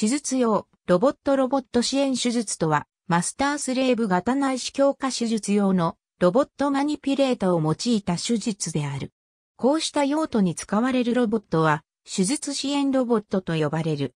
手術用、ロボットロボット支援手術とは、マスタースレーブ型内視鏡化手術用のロボットマニピュレータを用いた手術である。こうした用途に使われるロボットは、手術支援ロボットと呼ばれる。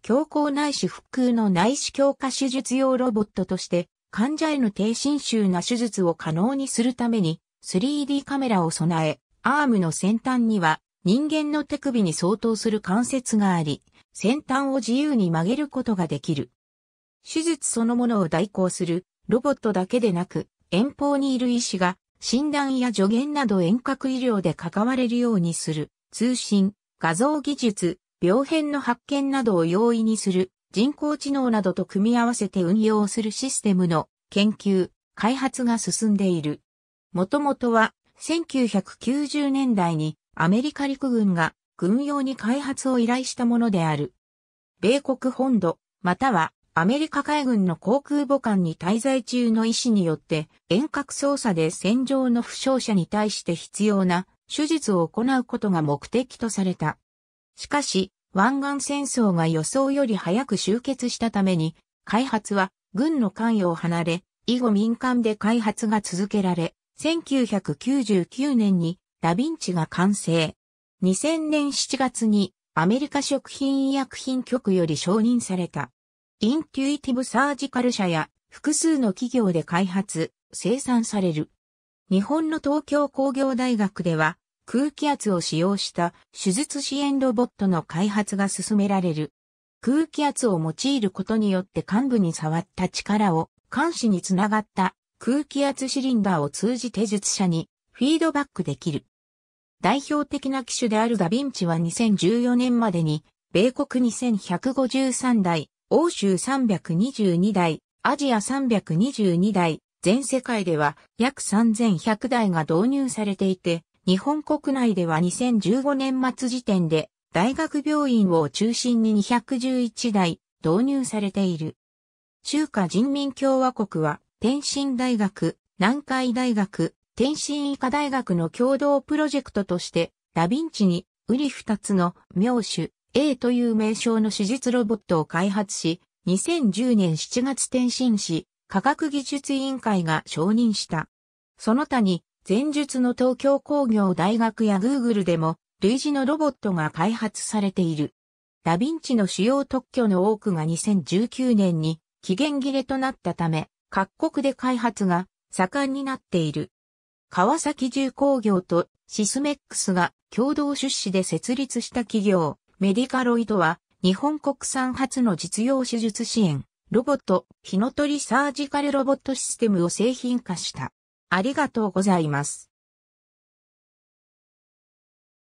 強行内視腹腔の内視鏡化手術用ロボットとして、患者への低侵襲な手術を可能にするために、3D カメラを備え、アームの先端には人間の手首に相当する関節があり、先端を自由に曲げることができる。手術そのものを代行するロボットだけでなく、遠方にいる医師が診断や助言など遠隔医療で関われるようにする、通信、画像技術、病変の発見などを容易にする、人工知能などと組み合わせて運用するシステムの研究、開発が進んでいる。もともとは1990年代にアメリカ陸軍が軍用に開発を依頼したものである。米国本土、またはアメリカ海軍の航空母艦に滞在中の医師によって遠隔操作で戦場の負傷者に対して必要な手術を行うことが目的とされた。しかし、湾岸戦争が予想より早く終結したために、開発は軍の関与を離れ、以後民間で開発が続けられ、1999年にダヴィンチが完成。2000年7月にアメリカ食品医薬品局より承認された。インテュイティブサージカル社や複数の企業で開発、生産される。日本の東京工業大学では空気圧を使用した手術支援ロボットの開発が進められる。空気圧を用いることによって患部に触った力を監視につながった空気圧シリンダーを通じ手術者にフィードバックできる。代表的な機種であるダヴィンチは2014年までに、米国2153台、欧州322台、アジア322台、全世界では約3100台が導入されていて、日本国内では2015年末時点で大学病院を中心に211台導入されている。中華人民共和国は天津大学、南海大学、天津医科大学の共同プロジェクトとして、ダヴィンチに、ウリ二つの名手 A という名称の手術ロボットを開発し、2010年7月天津市科学技術委員会が承認した。その他に、前述の東京工業大学や Google でも、類似のロボットが開発されている。ダヴィンチの主要特許の多くが2019年に期限切れとなったため、各国で開発が盛んになっている。川崎重工業とシスメックスが共同出資で設立した企業、メディカロイドは、日本国産初の実用手術支援、ロボット、日の鳥サージカルロボットシステムを製品化した。ありがとうございます。